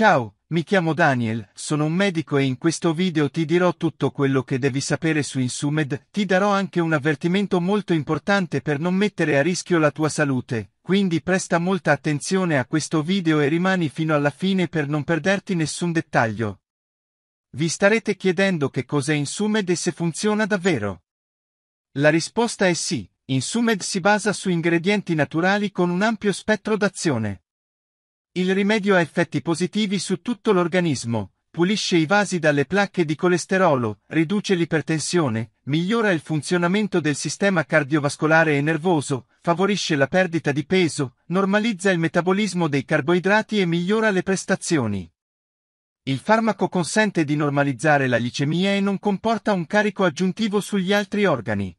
Ciao, mi chiamo Daniel, sono un medico e in questo video ti dirò tutto quello che devi sapere su Insumed, ti darò anche un avvertimento molto importante per non mettere a rischio la tua salute, quindi presta molta attenzione a questo video e rimani fino alla fine per non perderti nessun dettaglio. Vi starete chiedendo che cos'è Insumed e se funziona davvero. La risposta è sì, Insumed si basa su ingredienti naturali con un ampio spettro d'azione. Il rimedio ha effetti positivi su tutto l'organismo, pulisce i vasi dalle placche di colesterolo, riduce l'ipertensione, migliora il funzionamento del sistema cardiovascolare e nervoso, favorisce la perdita di peso, normalizza il metabolismo dei carboidrati e migliora le prestazioni. Il farmaco consente di normalizzare la glicemia e non comporta un carico aggiuntivo sugli altri organi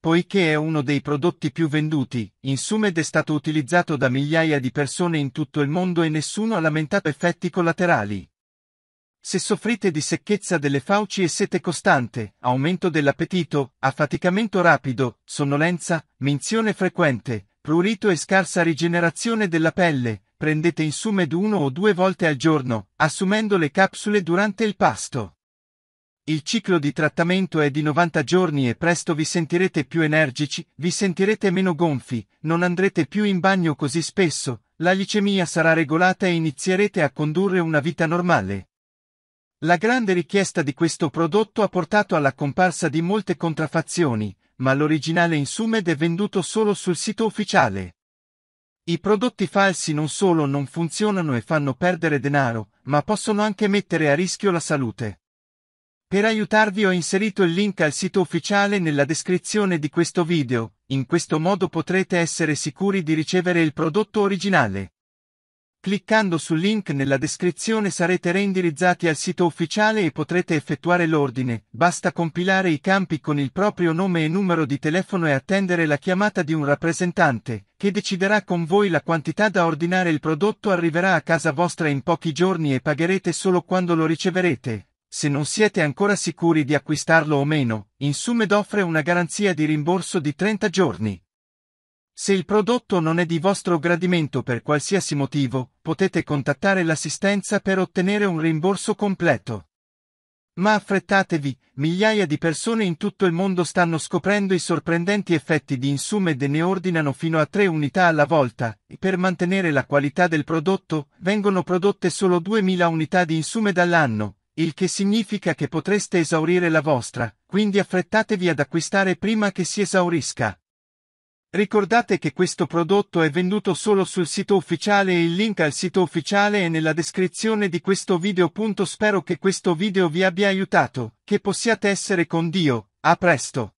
poiché è uno dei prodotti più venduti, Insumed è stato utilizzato da migliaia di persone in tutto il mondo e nessuno ha lamentato effetti collaterali. Se soffrite di secchezza delle fauci e sete costante, aumento dell'appetito, affaticamento rapido, sonnolenza, minzione frequente, prurito e scarsa rigenerazione della pelle, prendete Insumed uno o due volte al giorno, assumendo le capsule durante il pasto. Il ciclo di trattamento è di 90 giorni e presto vi sentirete più energici, vi sentirete meno gonfi, non andrete più in bagno così spesso, la glicemia sarà regolata e inizierete a condurre una vita normale. La grande richiesta di questo prodotto ha portato alla comparsa di molte contraffazioni, ma l'originale Insumed è venduto solo sul sito ufficiale. I prodotti falsi non solo non funzionano e fanno perdere denaro, ma possono anche mettere a rischio la salute. Per aiutarvi ho inserito il link al sito ufficiale nella descrizione di questo video, in questo modo potrete essere sicuri di ricevere il prodotto originale. Cliccando sul link nella descrizione sarete reindirizzati al sito ufficiale e potrete effettuare l'ordine, basta compilare i campi con il proprio nome e numero di telefono e attendere la chiamata di un rappresentante, che deciderà con voi la quantità da ordinare il prodotto arriverà a casa vostra in pochi giorni e pagherete solo quando lo riceverete se non siete ancora sicuri di acquistarlo o meno, Insumed offre una garanzia di rimborso di 30 giorni. Se il prodotto non è di vostro gradimento per qualsiasi motivo, potete contattare l'assistenza per ottenere un rimborso completo. Ma affrettatevi, migliaia di persone in tutto il mondo stanno scoprendo i sorprendenti effetti di Insumed e ne ordinano fino a 3 unità alla volta, e per mantenere la qualità del prodotto, vengono prodotte solo 2000 unità di Insumed all'anno, il che significa che potreste esaurire la vostra, quindi affrettatevi ad acquistare prima che si esaurisca. Ricordate che questo prodotto è venduto solo sul sito ufficiale e il link al sito ufficiale è nella descrizione di questo video. Spero che questo video vi abbia aiutato, che possiate essere con Dio, a presto!